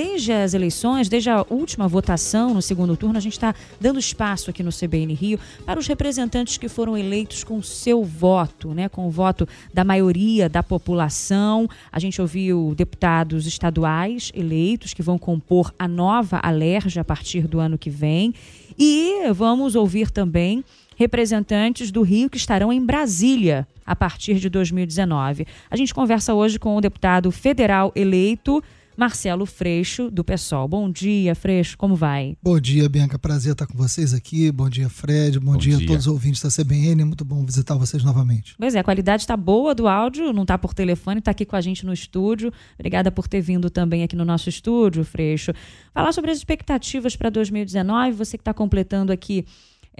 desde as eleições, desde a última votação no segundo turno, a gente está dando espaço aqui no CBN Rio para os representantes que foram eleitos com seu voto, né, com o voto da maioria da população. A gente ouviu deputados estaduais eleitos que vão compor a nova Alerja a partir do ano que vem. E vamos ouvir também representantes do Rio que estarão em Brasília a partir de 2019. A gente conversa hoje com o deputado federal eleito Marcelo Freixo, do PSOL. Bom dia, Freixo, como vai? Bom dia, Bianca, prazer estar com vocês aqui. Bom dia, Fred, bom, bom dia, dia, a todos os ouvintes da CBN, muito bom visitar vocês novamente. Pois é, a qualidade está boa do áudio, não está por telefone, está aqui com a gente no estúdio. Obrigada por ter vindo também aqui no nosso estúdio, Freixo. Falar sobre as expectativas para 2019, você que está completando aqui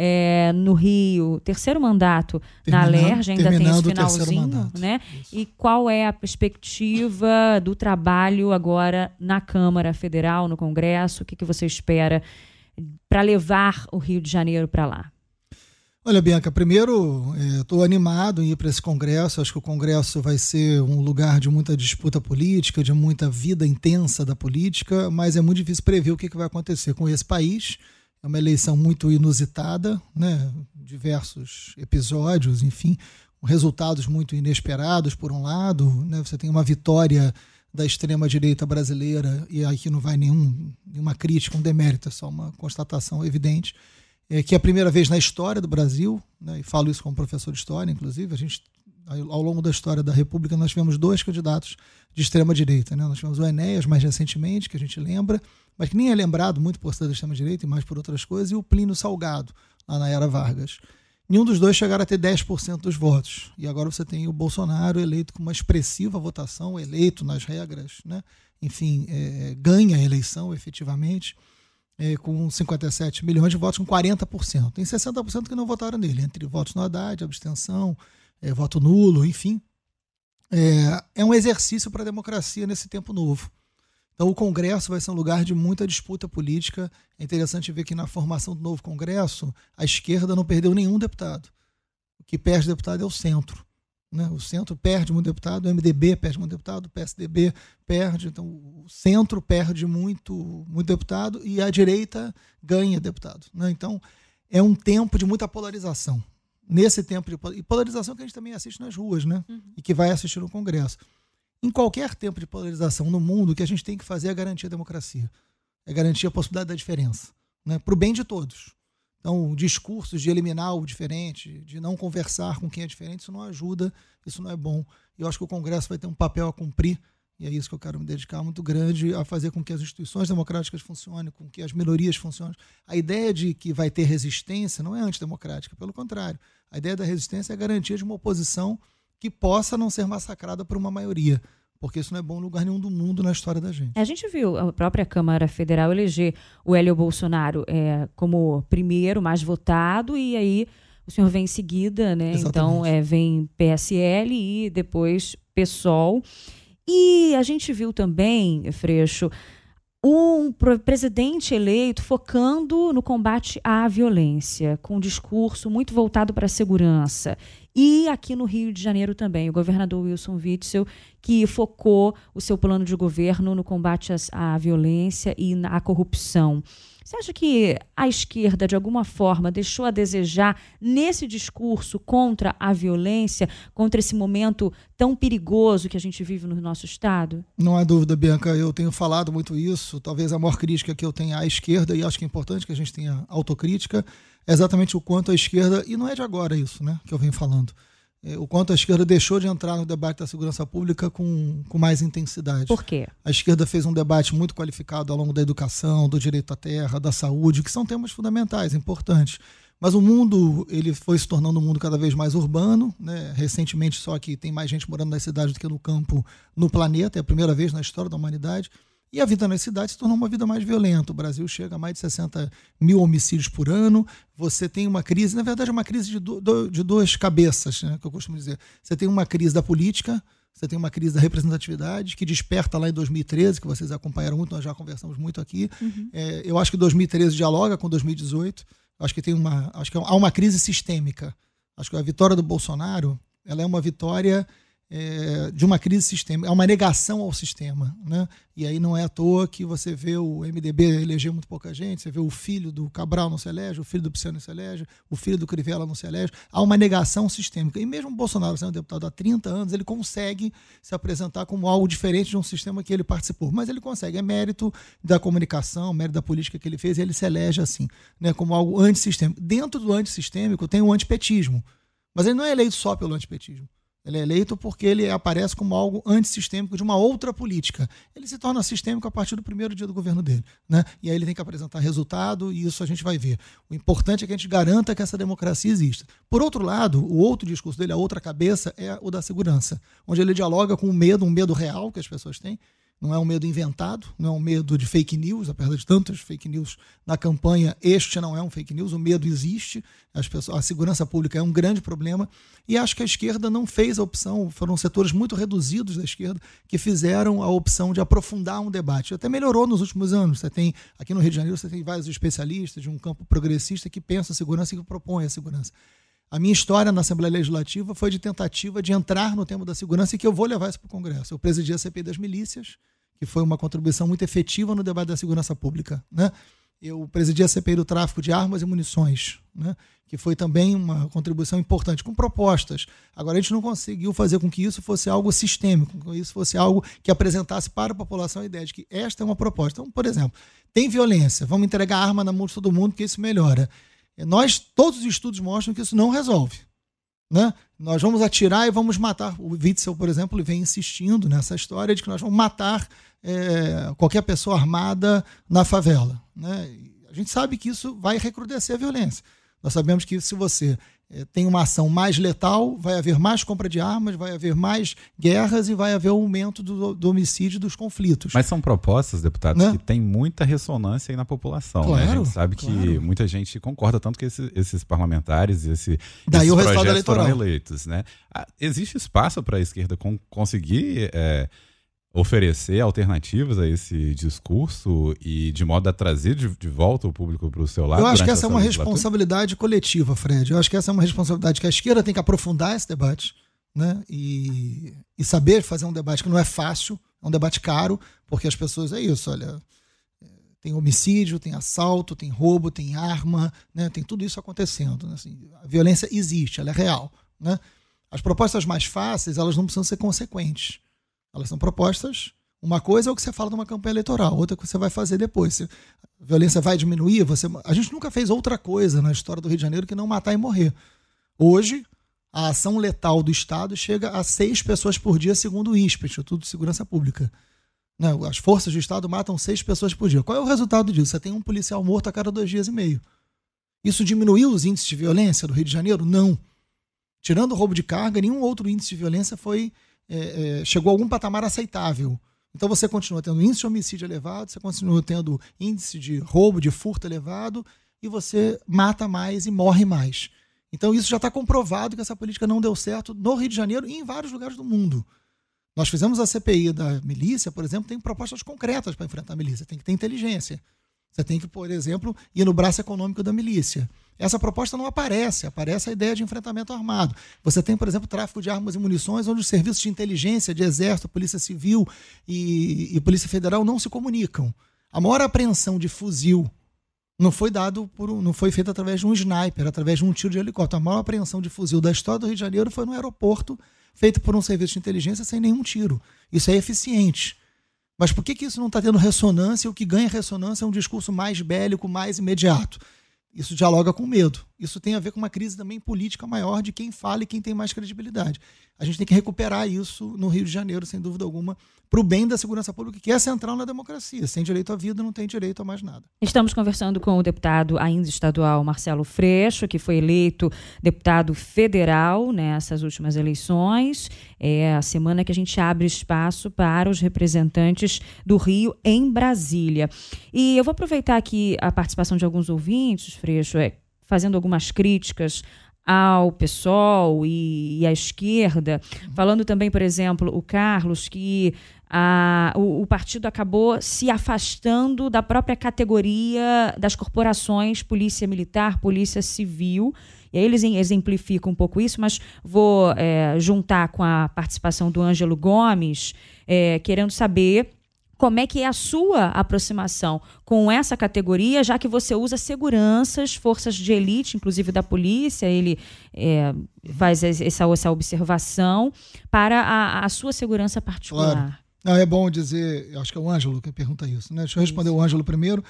é, no Rio, terceiro mandato na Alerja, ainda tem esse finalzinho, né? Isso. E qual é a perspectiva do trabalho agora na Câmara Federal, no Congresso? O que, que você espera para levar o Rio de Janeiro para lá? Olha, Bianca, primeiro estou é, animado em ir para esse congresso. Acho que o congresso vai ser um lugar de muita disputa política, de muita vida intensa da política, mas é muito difícil prever o que, que vai acontecer com esse país é uma eleição muito inusitada, né? diversos episódios, enfim, resultados muito inesperados, por um lado. Né? Você tem uma vitória da extrema-direita brasileira, e aqui não vai nenhum, nenhuma crítica, um demérito, é só uma constatação evidente, é que é a primeira vez na história do Brasil, né, e falo isso como professor de história, inclusive, a gente ao longo da história da República, nós tivemos dois candidatos de extrema-direita. Né? Nós tivemos o Enéas, mais recentemente, que a gente lembra, mas que nem é lembrado muito por ser da extrema-direita e mais por outras coisas, e o Plínio Salgado, lá na era Vargas. Nenhum dos dois chegaram a ter 10% dos votos. E agora você tem o Bolsonaro eleito com uma expressiva votação, eleito nas regras, né? enfim, é, é ganha a eleição efetivamente. É, com 57 milhões de votos, com 40%. Tem 60% que não votaram nele, entre votos no Haddad, abstenção, é, voto nulo, enfim. É, é um exercício para a democracia nesse tempo novo. Então, o Congresso vai ser um lugar de muita disputa política. É interessante ver que na formação do novo Congresso, a esquerda não perdeu nenhum deputado. O que perde deputado é o centro. Né? O centro perde muito deputado, o MDB perde muito deputado, o PSDB perde. Então, o centro perde muito, muito deputado e a direita ganha deputado. Né? Então, é um tempo de muita polarização nesse tempo de e polarização que a gente também assiste nas ruas, né? Uhum. E que vai assistir no Congresso. Em qualquer tempo de polarização no mundo, o que a gente tem que fazer é garantir a democracia, é garantir a possibilidade da diferença, né? Para o bem de todos. Então, discursos de eliminar o diferente, de não conversar com quem é diferente, isso não ajuda, isso não é bom. E eu acho que o Congresso vai ter um papel a cumprir e é isso que eu quero me dedicar muito grande a fazer com que as instituições democráticas funcionem, com que as melhorias funcionem. A ideia de que vai ter resistência não é antidemocrática, pelo contrário. A ideia da resistência é a garantia de uma oposição que possa não ser massacrada por uma maioria porque isso não é bom lugar nenhum do mundo na história da gente. A gente viu a própria Câmara Federal eleger o Hélio Bolsonaro é, como primeiro mais votado, e aí o senhor vem em seguida, né? Então, Exatamente. Então é, vem PSL e depois PSOL. E a gente viu também, Freixo, um presidente eleito focando no combate à violência, com um discurso muito voltado para a segurança. E aqui no Rio de Janeiro também, o governador Wilson Witzel, que focou o seu plano de governo no combate à violência e à corrupção. Você acha que a esquerda, de alguma forma, deixou a desejar nesse discurso contra a violência, contra esse momento tão perigoso que a gente vive no nosso Estado? Não há dúvida, Bianca. Eu tenho falado muito isso. Talvez a maior crítica que eu tenha à esquerda, e acho que é importante que a gente tenha autocrítica, é exatamente o quanto a esquerda, e não é de agora isso né, que eu venho falando, é, o quanto a esquerda deixou de entrar no debate da segurança pública com, com mais intensidade. Por quê? A esquerda fez um debate muito qualificado ao longo da educação, do direito à terra, da saúde, que são temas fundamentais, importantes. Mas o mundo ele foi se tornando um mundo cada vez mais urbano. Né? Recentemente, só que tem mais gente morando nas cidades do que no campo no planeta, é a primeira vez na história da humanidade. E a vida nas cidades se tornou uma vida mais violenta. O Brasil chega a mais de 60 mil homicídios por ano. Você tem uma crise, na verdade, é uma crise de, do, de duas cabeças, né, que eu costumo dizer. Você tem uma crise da política, você tem uma crise da representatividade, que desperta lá em 2013, que vocês acompanharam muito, nós já conversamos muito aqui. Uhum. É, eu acho que 2013 dialoga com 2018. Acho que, tem uma, acho que há uma crise sistêmica. Acho que a vitória do Bolsonaro ela é uma vitória é, de uma crise sistêmica, é uma negação ao sistema. Né? E aí não é à toa que você vê o MDB eleger muito pouca gente, você vê o filho do Cabral não se elege, o filho do Pisciano não se elege, o filho do Crivella não se elege. Há uma negação sistêmica. E mesmo o Bolsonaro, sendo deputado há 30 anos, ele consegue se apresentar como algo diferente de um sistema que ele participou. Mas ele consegue, é mérito da comunicação, mérito da política que ele fez, e ele se elege assim, né, como algo antissistêmico. Dentro do antissistêmico tem o antipetismo, mas ele não é eleito só pelo antipetismo. Ele é eleito porque ele aparece como algo antissistêmico de uma outra política. Ele se torna sistêmico a partir do primeiro dia do governo dele. Né? E aí ele tem que apresentar resultado e isso a gente vai ver. O importante é que a gente garanta que essa democracia exista. Por outro lado, o outro discurso dele, a outra cabeça, é o da segurança, onde ele dialoga com o medo, um medo real que as pessoas têm, não é um medo inventado, não é um medo de fake news, apesar de tantas fake news na campanha, este não é um fake news, o medo existe, pessoas, a segurança pública é um grande problema, e acho que a esquerda não fez a opção, foram setores muito reduzidos da esquerda que fizeram a opção de aprofundar um debate. Até melhorou nos últimos anos. Você tem, aqui no Rio de Janeiro, você tem vários especialistas de um campo progressista que pensa a segurança e que propõe a segurança. A minha história na Assembleia Legislativa foi de tentativa de entrar no tema da segurança e que eu vou levar isso para o Congresso. Eu presidi a CPI das milícias, que foi uma contribuição muito efetiva no debate da segurança pública. Né? Eu presidi a CPI do tráfico de armas e munições, né? que foi também uma contribuição importante, com propostas. Agora, a gente não conseguiu fazer com que isso fosse algo sistêmico, com que isso fosse algo que apresentasse para a população a ideia de que esta é uma proposta. Então, por exemplo, tem violência, vamos entregar arma na mão de todo mundo, que isso melhora. Nós, todos os estudos mostram que isso não resolve. Né? Nós vamos atirar e vamos matar. O Witzel, por exemplo, vem insistindo nessa história de que nós vamos matar é, qualquer pessoa armada na favela. Né? A gente sabe que isso vai recrudescer a violência. Nós sabemos que se você é, tem uma ação mais letal, vai haver mais compra de armas, vai haver mais guerras e vai haver aumento do, do homicídio dos conflitos. Mas são propostas, deputados, né? que têm muita ressonância aí na população. Claro, né? A gente sabe claro. que muita gente concorda, tanto que esses, esses parlamentares e esse, Daí esses o projetos eleitoral. foram eleitos. Né? Ah, existe espaço para a esquerda conseguir... É, oferecer alternativas a esse discurso e de modo a trazer de, de volta o público para o seu lado? Eu acho que essa é uma responsabilidade coletiva, Fred. Eu acho que essa é uma responsabilidade que a esquerda tem que aprofundar esse debate né? e, e saber fazer um debate que não é fácil, é um debate caro, porque as pessoas, é isso, olha, é, tem homicídio, tem assalto, tem roubo, tem arma, né? tem tudo isso acontecendo. Né? Assim, a violência existe, ela é real. Né? As propostas mais fáceis, elas não precisam ser consequentes. Elas são propostas. Uma coisa é o que você fala de uma campanha eleitoral, outra é o que você vai fazer depois. Se a violência vai diminuir, você. A gente nunca fez outra coisa na história do Rio de Janeiro que não matar e morrer. Hoje, a ação letal do Estado chega a seis pessoas por dia, segundo o INSPE, Instituto de Segurança Pública. Né, as forças do Estado matam seis pessoas por dia. Qual é o resultado disso? Você tem um policial morto a cada dois dias e meio. Isso diminuiu os índices de violência do Rio de Janeiro? Não. Tirando o roubo de carga, nenhum outro índice de violência foi é, é, chegou a algum patamar aceitável. Então você continua tendo índice de homicídio elevado, você continua tendo índice de roubo, de furto elevado, e você mata mais e morre mais. Então isso já está comprovado que essa política não deu certo no Rio de Janeiro e em vários lugares do mundo. Nós fizemos a CPI da milícia, por exemplo, tem propostas concretas para enfrentar a milícia. Tem que ter inteligência. Você tem que, por exemplo, ir no braço econômico da milícia. Essa proposta não aparece, aparece a ideia de enfrentamento armado. Você tem, por exemplo, tráfico de armas e munições, onde os serviços de inteligência, de exército, polícia civil e, e polícia federal não se comunicam. A maior apreensão de fuzil não foi dado por não foi feita através de um sniper, através de um tiro de helicóptero. A maior apreensão de fuzil da história do Rio de Janeiro foi no aeroporto, feito por um serviço de inteligência sem nenhum tiro. Isso é eficiente. Mas por que, que isso não está tendo ressonância? O que ganha ressonância é um discurso mais bélico, mais imediato. Isso dialoga com medo. Isso tem a ver com uma crise também política maior de quem fala e quem tem mais credibilidade. A gente tem que recuperar isso no Rio de Janeiro, sem dúvida alguma, para o bem da segurança pública, que é central na democracia. Sem direito à vida, não tem direito a mais nada. Estamos conversando com o deputado ainda estadual Marcelo Freixo, que foi eleito deputado federal nessas últimas eleições. É a semana que a gente abre espaço para os representantes do Rio em Brasília. E eu vou aproveitar aqui a participação de alguns ouvintes, Freixo, é fazendo algumas críticas ao PSOL e, e, à esquerda, uhum. falando também, por exemplo, o Carlos, que o, o, partido acabou se afastando da própria categoria das corporações polícia militar, polícia civil. E aí eles exemplificam um pouco isso, mas vou é, juntar com a participação do Ângelo Gomes, é, querendo saber como é que é a sua aproximação com essa categoria, já que você usa seguranças, forças de elite, inclusive da polícia, ele é, faz essa, essa observação para a, a sua segurança particular. Claro. Não, é bom dizer, acho que é o Ângelo que pergunta isso, né? Deixa eu responder isso. o Ângelo primeiro.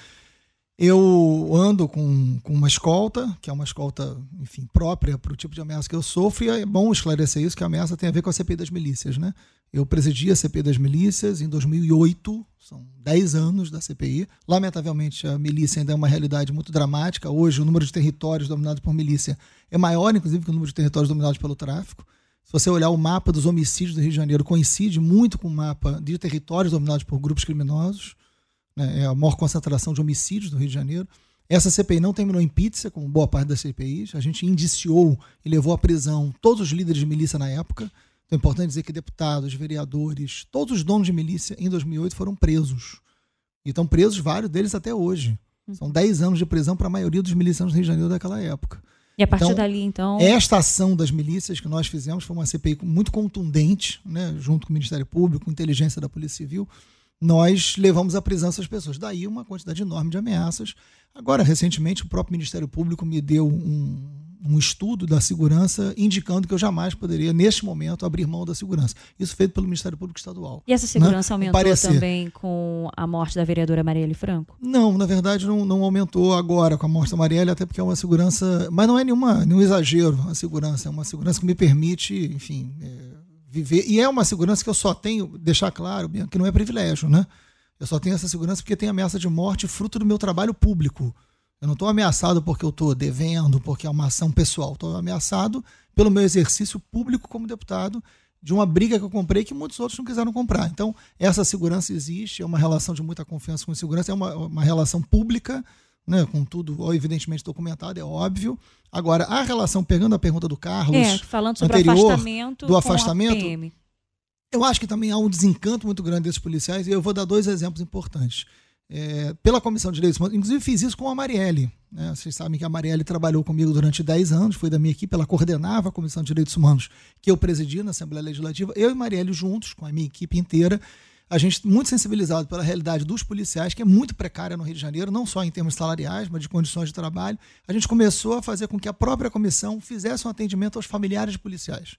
Eu ando com, com, uma escolta, que é uma escolta, enfim, própria para o tipo de ameaça que eu sofro, e é bom esclarecer isso, que a ameaça tem a ver com a CPI das milícias, né? Eu presidi a CPI das milícias em 2008, são 10 anos da CPI. Lamentavelmente, a milícia ainda é uma realidade muito dramática. Hoje, o número de territórios dominados por milícia é maior, inclusive, que o número de territórios dominados pelo tráfico. Se você olhar o mapa dos homicídios do Rio de Janeiro, coincide muito com o mapa de territórios dominados por grupos criminosos né, é a maior concentração de homicídios do Rio de Janeiro. Essa CPI não terminou em pizza, como boa parte das CPIs. A gente indiciou e levou à prisão todos os líderes de milícia na época. Então é importante dizer que deputados, vereadores, todos os donos de milícia em 2008 foram presos. E estão presos vários deles até hoje. Hum. São 10 anos de prisão para a maioria dos milicianos do Rio de Janeiro daquela época. E a partir então, dali, então. Esta ação das milícias que nós fizemos foi uma CPI muito contundente, né, junto com o Ministério Público, inteligência da Polícia Civil, nós levamos à prisão essas pessoas. Daí uma quantidade enorme de ameaças. Agora, recentemente, o próprio Ministério Público me deu um, um estudo da segurança indicando que eu jamais poderia, neste momento, abrir mão da segurança. Isso feito pelo Ministério Público Estadual. E essa né? segurança né? aumentou Parecer. também com a morte da vereadora Marielle Franco? Não, na verdade não, não aumentou agora com a morte da Marielle, até porque é uma segurança. Mas não é nenhuma, nenhum exagero a segurança. É uma segurança que me permite, enfim. É viver. E é uma segurança que eu só tenho, deixar claro, Bianca, que não é privilégio, né? Eu só tenho essa segurança porque tem ameaça de morte fruto do meu trabalho público. Eu não estou ameaçado porque eu estou devendo, porque é uma ação pessoal. Estou ameaçado pelo meu exercício público como deputado de uma briga que eu comprei que muitos outros não quiseram comprar. Então, essa segurança existe, é uma relação de muita confiança com segurança, é uma, uma relação pública né, com tudo evidentemente documentado, é óbvio. Agora, a relação, pegando a pergunta do Carlos, é, falando sobre anterior, afastamento do afastamento, eu acho que também há um desencanto muito grande desses policiais, e eu vou dar dois exemplos importantes. É, pela Comissão de Direitos Humanos, inclusive fiz isso com a Marielle. Né? Vocês sabem que a Marielle trabalhou comigo durante 10 anos, foi da minha equipe, ela coordenava a Comissão de Direitos Humanos que eu presidi na Assembleia Legislativa, eu e Marielle juntos, com a minha equipe inteira, a gente é muito sensibilizado pela realidade dos policiais, que é muito precária no Rio de Janeiro, não só em termos salariais, mas de condições de trabalho, a gente começou a fazer com que a própria comissão fizesse um atendimento aos familiares de policiais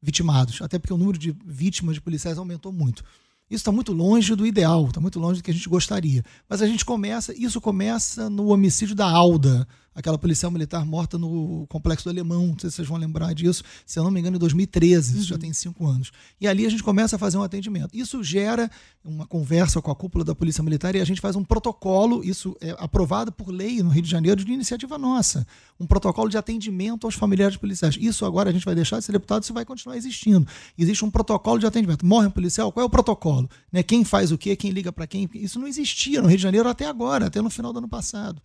vitimados, até porque o número de vítimas de policiais aumentou muito. Isso está muito longe do ideal, está muito longe do que a gente gostaria. Mas a gente começa, isso começa no homicídio da Alda, aquela policial militar morta no Complexo do Alemão, não sei se vocês vão lembrar disso, se eu não me engano, em 2013, uhum. isso já uhum. tem cinco anos. E ali a gente começa a fazer um atendimento. Isso gera uma conversa com a cúpula da Polícia Militar e a gente faz um protocolo, isso é aprovado por lei no Rio de Janeiro, de iniciativa nossa, um protocolo de atendimento aos familiares policiais. Isso agora a gente vai deixar de ser deputado, isso vai continuar existindo. Existe um protocolo de atendimento. Morre um policial, qual é o protocolo? Né? Quem faz o quê? Quem liga para quem? Isso não existia no Rio de Janeiro até agora, até no final do ano passado.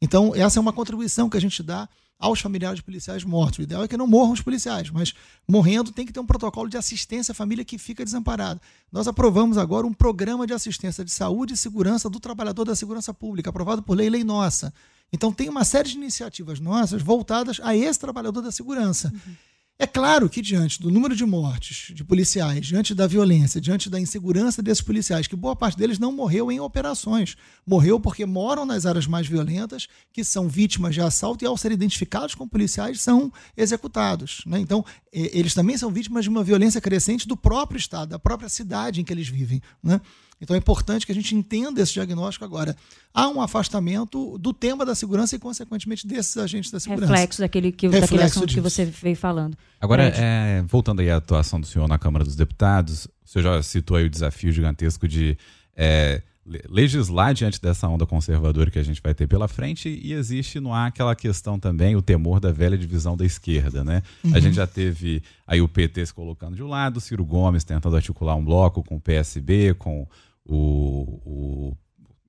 Então, essa é uma contribuição que a gente dá aos familiares de policiais mortos. O ideal é que não morram os policiais, mas morrendo tem que ter um protocolo de assistência à família que fica desamparada. Nós aprovamos agora um programa de assistência de saúde e segurança do trabalhador da segurança pública, aprovado por lei, lei nossa. Então tem uma série de iniciativas nossas voltadas a esse trabalhador da segurança. Uhum. É claro que, diante do número de mortes de policiais, diante da violência, diante da insegurança desses policiais, que boa parte deles não morreu em operações, morreu porque moram nas áreas mais violentas, que são vítimas de assalto e, ao serem identificados como policiais, são executados. Né? Então, eles também são vítimas de uma violência crescente do próprio Estado, da própria cidade em que eles vivem. Né? Então é importante que a gente entenda esse diagnóstico agora. Há um afastamento do tema da segurança e, consequentemente, desses agentes da segurança. Reflexo daquele, que, Reflexo daquele assunto disso. que você veio falando. Agora, é, voltando aí à atuação do senhor na Câmara dos Deputados, o senhor já citou aí o desafio gigantesco de é, legislar diante dessa onda conservadora que a gente vai ter pela frente e existe não há aquela questão também o temor da velha divisão da esquerda, né? Uhum. A gente uhum. já teve aí o PT se colocando de um lado, o Ciro Gomes tentando articular um bloco com o PSB, com o, o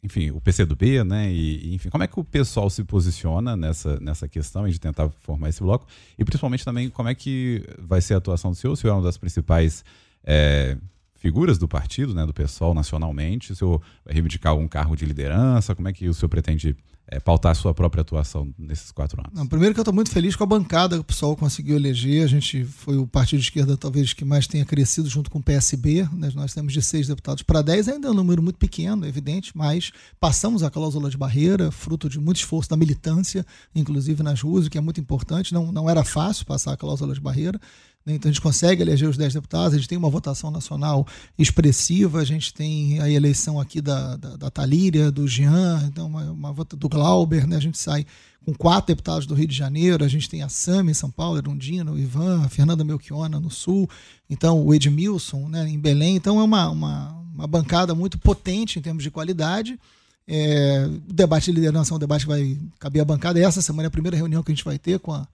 enfim, o PCdoB, né? E, enfim, como é que o pessoal se posiciona nessa, nessa questão de tentar formar esse bloco? E principalmente também como é que vai ser a atuação do senhor? O senhor é uma das principais é, figuras do partido, né, do pessoal nacionalmente? O senhor vai reivindicar algum cargo de liderança? Como é que o senhor pretende é, pautar a sua própria atuação nesses quatro anos? Não, primeiro que eu estou muito feliz com a bancada que o pessoal conseguiu eleger. A gente foi o partido de esquerda talvez que mais tenha crescido junto com o PSB. Né? Nós temos de seis deputados para dez, ainda é um número muito pequeno, é evidente, mas passamos a cláusula de barreira, fruto de muito esforço da militância, inclusive nas ruas, o que é muito importante. Não, não era fácil passar a cláusula de barreira. Né? Então a gente consegue eleger os 10 deputados, a gente tem uma votação nacional expressiva, a gente tem a eleição aqui da, da, da Talíria, do Jean, então uma, uma do Glauber, né? a gente sai com quatro deputados do Rio de Janeiro, a gente tem a Sam em São Paulo, Erundino, Ivan, a Fernanda Melchiona no Sul, então o Edmilson né, em Belém. Então é uma, uma, uma bancada muito potente em termos de qualidade. É, o debate de liderança é um debate que vai caber à bancada. Essa semana é a primeira reunião que a gente vai ter com a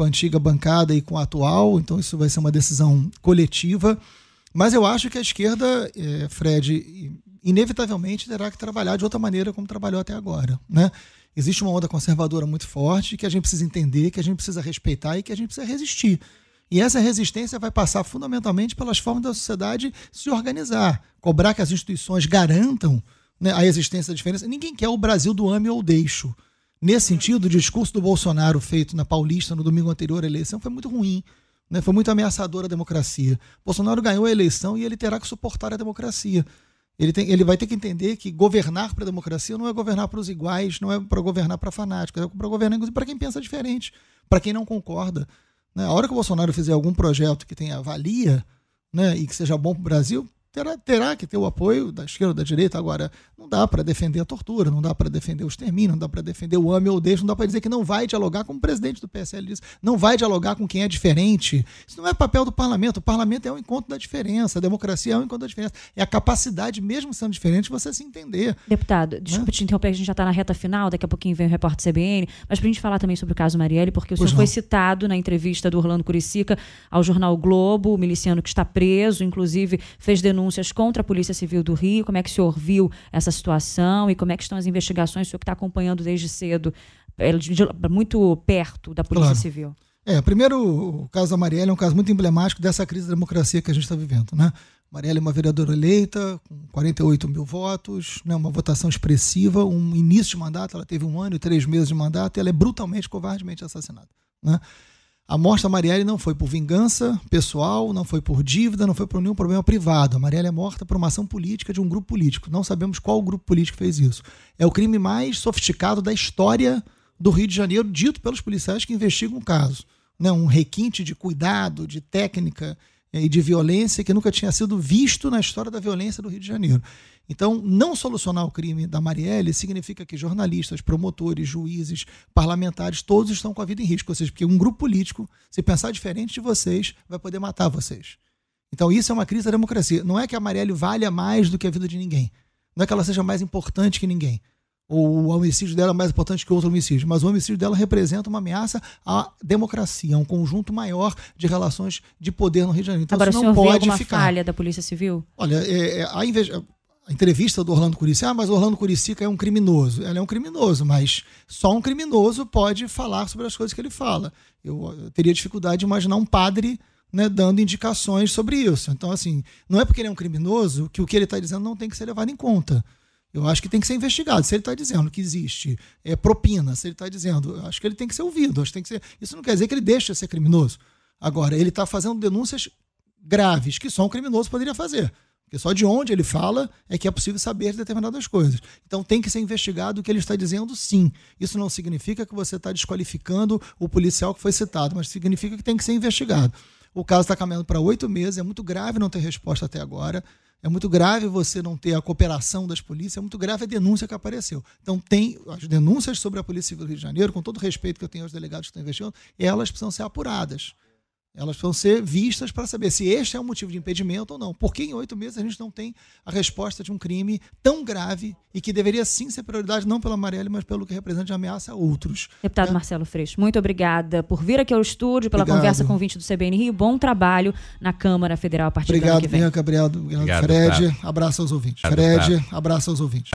com a antiga bancada e com a atual, então isso vai ser uma decisão coletiva. Mas eu acho que a esquerda, é, Fred, inevitavelmente terá que trabalhar de outra maneira como trabalhou até agora. Né? Existe uma onda conservadora muito forte que a gente precisa entender, que a gente precisa respeitar e que a gente precisa resistir. E essa resistência vai passar fundamentalmente pelas formas da sociedade se organizar, cobrar que as instituições garantam né, a existência da diferença. Ninguém quer o Brasil do ame ou deixo. Nesse sentido, o discurso do Bolsonaro feito na Paulista no domingo anterior à eleição foi muito ruim. Né? Foi muito ameaçador à democracia. Bolsonaro ganhou a eleição e ele terá que suportar a democracia. Ele, tem, ele vai ter que entender que governar para a democracia não é governar para os iguais, não é para governar para fanáticos, é para governar inclusive para quem pensa diferente, para quem não concorda. Né? A hora que o Bolsonaro fizer algum projeto que tenha valia né, e que seja bom para o Brasil, terá, terá que ter o apoio da esquerda ou da direita. Agora, não dá para defender a tortura, não dá para defender o extermínio, não dá para defender o ame ou deixe, não dá para dizer que não vai dialogar, como o presidente do PSL disse, não vai dialogar com quem é diferente. Isso não é papel do parlamento. O parlamento é o um encontro da diferença, a democracia é o um encontro da diferença. É a capacidade, mesmo sendo diferente, você se entender. Deputado, desculpe né? te interromper, a gente já está na reta final, daqui a pouquinho vem o repórter CBN, mas para a gente falar também sobre o caso Marielle, porque o senhor foi citado na entrevista do Orlando Curicica ao jornal Globo, o miliciano que está preso, inclusive fez denúncia denúncias contra a Polícia Civil do Rio. Como é que o senhor viu essa situação e como é que estão as investigações? O senhor que está acompanhando desde cedo, é, muito perto da Polícia claro. Civil. É, primeiro, o caso da Marielle é um caso muito emblemático dessa crise da democracia que a gente está vivendo. Né? Marielle é uma vereadora eleita, com 48 mil votos, né? uma votação expressiva, um início de mandato, ela teve um ano e três meses de mandato, e ela é brutalmente, covardemente assassinada. Né? A morte da Marielle não foi por vingança pessoal, não foi por dívida, não foi por nenhum problema privado. A Marielle é morta por uma ação política de um grupo político. Não sabemos qual grupo político fez isso. É o crime mais sofisticado da história do Rio de Janeiro, dito pelos policiais que investigam o caso. Né? Um requinte de cuidado, de técnica, é, e de violência que nunca tinha sido visto na história da violência do Rio de Janeiro. Então, não solucionar o crime da Marielle significa que jornalistas, promotores, juízes, parlamentares, todos estão com a vida em risco. Ou seja, porque um grupo político, se pensar diferente de vocês, vai poder matar vocês. Então, isso é uma crise da democracia. Não é que a Marielle valha mais do que a vida de ninguém. Não é que ela seja mais importante que ninguém o homicídio dela é mais importante que outro homicídio, mas o homicídio dela representa uma ameaça à democracia, um conjunto maior de relações de poder no Rio de Janeiro. Então, Agora, isso não o pode vê ficar. falha da Polícia Civil? Olha, é, é, a, a, entrevista do Orlando Curicica, ah, mas o Orlando Curicica é um criminoso. Ela é um criminoso, mas só um criminoso pode falar sobre as coisas que ele fala. Eu, eu teria dificuldade de imaginar um padre né, dando indicações sobre isso. Então, assim, não é porque ele é um criminoso que o que ele está dizendo não tem que ser levado em conta. Eu acho que tem que ser investigado. Se ele está dizendo que existe é, propina, se ele está dizendo, acho que ele tem que ser ouvido. Acho que tem que ser... Isso não quer dizer que ele deixa de ser criminoso. Agora, ele está fazendo denúncias graves que só um criminoso poderia fazer. Porque só de onde ele fala é que é possível saber determinadas coisas. Então tem que ser investigado o que ele está dizendo, sim. Isso não significa que você está desqualificando o policial que foi citado, mas significa que tem que ser investigado. O caso está caminhando para oito meses, é muito grave não ter resposta até agora. É muito grave você não ter a cooperação das polícias, é muito grave a denúncia que apareceu. Então, tem as denúncias sobre a Polícia Civil do Rio de Janeiro, com todo o respeito que eu tenho aos delegados que estão investigando, elas precisam ser apuradas. Elas vão ser vistas para saber se este é um motivo de impedimento ou não. Porque em oito meses a gente não tem a resposta de um crime tão grave e que deveria sim ser prioridade, não pela Amarelli, mas pelo que representa de ameaça a outros. Deputado é. Marcelo Freixo, muito obrigada por vir aqui ao estúdio, pela obrigado. conversa com o 20 do CBN Rio. Bom trabalho na Câmara Federal a partir obrigado, do ano que vem. Bianca, obrigado, obrigado, obrigado Fred. Abraço aos ouvintes. Obrigado, Fred, abraço aos ouvintes.